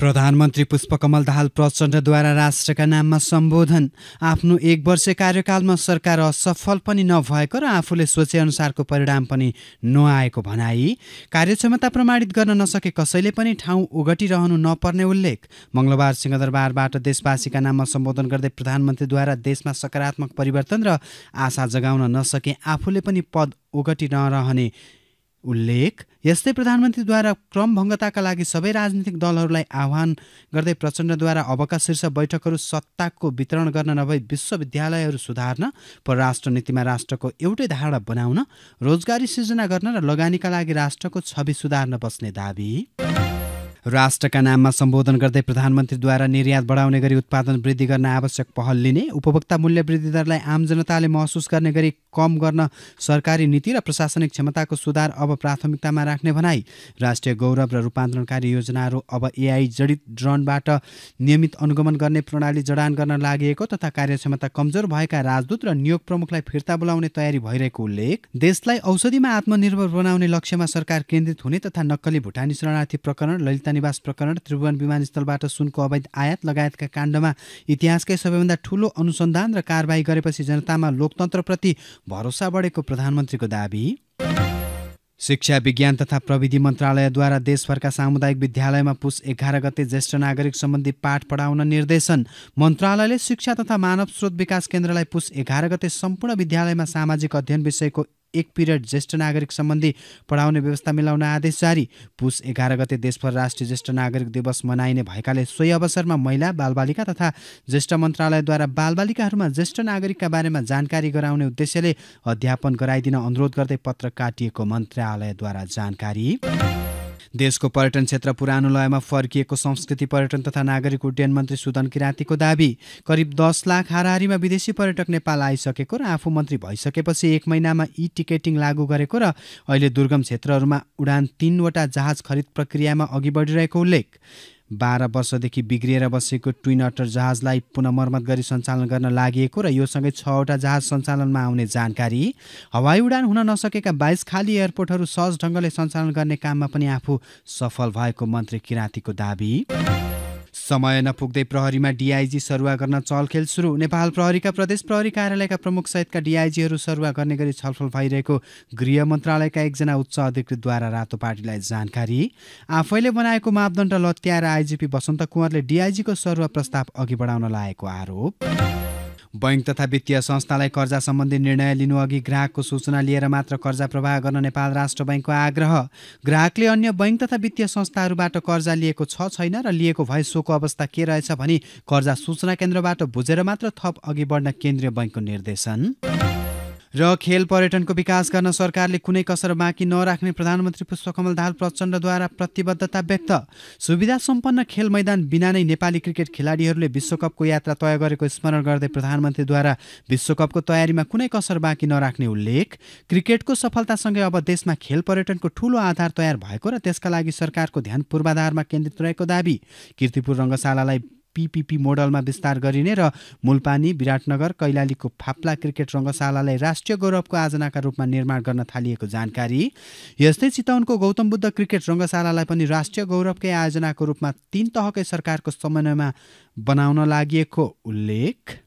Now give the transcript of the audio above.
प्रधानमन्त्री पुष्पकमल दाहाल प्रचण्डद्वारा राष्ट्रका नाममा सम्बोधन आफ्नो एक वर्ष कार्यकालमा सरकार असफल पनि नभएको र आफूले सोचेअनुसारको परिणाम पनि नआएको भनाई कार्यक्षमता प्रमाणित गर्न नसके कसैले पनि ठाउँ ओगटिरहनु नपर्ने उल्लेख मङ्गलबार सिंहदरबारबाट देशवासीका नाममा सम्बोधन गर्दै प्रधानमन्त्रीद्वारा देशमा सकारात्मक परिवर्तन र आशा जगाउन नसके आफूले पनि पद ओगटिरहने उल्लेख यस्तै प्रधानमन्त्रीद्वारा क्रमभङ्गताका लागि सबै राजनीतिक दलहरूलाई आह्वान गर्दै प्रचण्डद्वारा अबका शीर्ष बैठकहरू सत्ताको वितरण गर्न नभई विश्वविद्यालयहरू सुधार्न परराष्ट्र नीतिमा राष्ट्रको एउटै धारणा बनाउन रोजगारी सिर्जना गर्न र लगानीका लागि राष्ट्रको छवि सुधार्न बस्ने दावी राष्ट्रका नाममा सम्बोधन गर्दै प्रधानमन्त्रीद्वारा निर्यात बढाउने गरी उत्पादन वृद्धि गर्न आवश्यक पहल लिने उपभोक्ता मूल्य वृद्धि दरलाई आम जनताले महसुस गर्ने गरी कम गर्न सरकारी नीति र प्रशासनिक क्षमताको सुधार अब प्राथमिकतामा राख्ने भनाई राष्ट्रिय गौरव र रूपान्तरणकारी योजनाहरू अब एआई जडित ड्रोनबाट नियमित अनुगमन गर्ने प्रणाली जडान गर्न लागि तथा कार्यक्षमता कमजोर भएका राजदूत र नियोग प्रमुखलाई फिर्ता बोलाउने तयारी भइरहेको उल्लेख देशलाई औषधिमा आत्मनिर्भर बनाउने लक्ष्यमा सरकार केन्द्रित हुने तथा नक्कली भुटानी शरणार्थी प्रकरण ललिता निवास प्रकरण त्रिभुवन विमानस्थलबाट सुनको अवैध आयात लगायतका काण्डमा इतिहासकै सबैभन्दा ठूलो अनुसन्धान र कारवाही गरेपछि जनतामा लोकतन्त्रप्रति भरोसा बढेको प्रधानमन्त्रीको दावी शिक्षा विज्ञान तथा प्रविधि मन्त्रालयद्वारा देशभरका सामुदायिक विद्यालयमा पुस एघार गते ज्येष्ठ नागरिक सम्बन्धी पाठ पढाउन निर्देशन मन्त्रालयले शिक्षा तथा मानव स्रोत विकास केन्द्रलाई पुस एघार गते सम्पूर्ण विद्यालयमा सामाजिक अध्ययन विषयको एक पिरियड ज्येष्ठ नागरिक सम्बन्धी पढाउने व्यवस्था मिलाउन आदेश जारी पुस एघार गते देशभर राष्ट्रिय ज्येष्ठ नागरिक दिवस मनाइने भएकाले सोही अवसरमा महिला बालबालिका तथा ज्येष्ठ मन्त्रालयद्वारा बालबालिकाहरूमा ज्येष्ठ नागरिकका बारेमा जानकारी गराउने उद्देश्यले अध्यापन गराइदिन अनुरोध गर्दै पत्र काटिएको मन्त्रालयद्वारा जानकारी देशको पर्यटन क्षेत्र पुरानो लयमा फर्किएको संस्कृति पर्यटन तथा नागरिक उड्डयन मन्त्री सुदन किराँतीको दावी करिब दस लाख हाराहारीमा विदेशी पर्यटक नेपाल आइसकेको र आफू मन्त्री भइसकेपछि एक महिनामा ई टिकेटिङ लागू गरेको र अहिले दुर्गम क्षेत्रहरूमा उडान तिनवटा जहाज खरिद प्रक्रियामा अघि बढिरहेको उल्लेख बाह्र वर्षदेखि बिग्रिएर बसेको ट्विन अटर जहाजलाई पुनः मर्मत गरी सञ्चालन गर्न लागि र योसँगै छवटा जहाज सञ्चालनमा आउने जानकारी हवाई उडान हुन नसकेका बाइस खाली एयरपोर्टहरू सहज ढङ्गले सञ्चालन गर्ने काममा पनि आफू सफल भएको मन्त्री किराँतीको दावी समय नपुग्दै प्रहरीमा डिआइजी सरुवा गर्न चलखेल सुरु नेपाल प्रहरीका प्रदेश प्रहरी कार्यालयका प्रमुख सहितका डिआइजीहरू सरुवा गर्ने गरी छलफल भइरहेको गृह मन्त्रालयका एकजना उच्च अधिकृतद्वारा रातो पार्टीलाई जानकारी आफैले बनाएको मापदण्ड लत्याएर आइजिपी बसन्त कुँवरले डिआइजीको सरुवा प्रस्ताव अघि बढाउन लागेको आरोप बैङ्क तथा वित्तीय संस्थालाई कर्जा सम्बन्धी निर्णय लिनु अघि ग्राहकको सूचना लिएर मात्र कर्जा प्रवाह गर्न नेपाल राष्ट्र बैङ्कको आग्रह ग्राहकले अन्य बैङ्क तथा वित्तीय संस्थाहरूबाट कर्जा लिएको छ छैन र लिएको भए सोको अवस्था के रहेछ भनी कर्जा सूचना केन्द्रबाट बुझेर मात्र थप अघि बढ्न केन्द्रीय बैङ्कको निर्देशन र खेल पर्यटनको विकास गर्न सरकारले कुनै कसर बाँकी नराख्ने प्रधानमन्त्री पुष्पकमल दाहाल प्रचण्डद्वारा प्रतिबद्धता व्यक्त सुविधा सम्पन्न खेल मैदान बिना नै नेपाली क्रिकेट खेलाडीहरूले विश्वकपको यात्रा तय गरेको स्मरण गर्दै प्रधानमन्त्रीद्वारा विश्वकपको तयारीमा कुनै कसर बाँकी नराख्ने उल्लेख क्रिकेटको सफलतासँगै अब देशमा खेल पर्यटनको ठूलो आधार तयार भएको र त्यसका लागि सरकारको ध्यान पूर्वाधारमा केन्द्रित रहेको दावी किर्तिपुर रङ्गशालालाई पिपिपी मोडलमा विस्तार गरिने र मुलपानी विराटनगर कैलालीको फाप्ला क्रिकेट रङ्गशालालाई राष्ट्रिय गौरवको आजनाका रूपमा निर्माण गर्न थालिएको जानकारी यस्तै चितवनको गौतम बुद्ध क्रिकेट रङ्गशालालाई पनि राष्ट्रिय गौरवकै आयोजनाको रूपमा तीन तहकै सरकारको समन्वयमा बनाउन लागि उल्लेख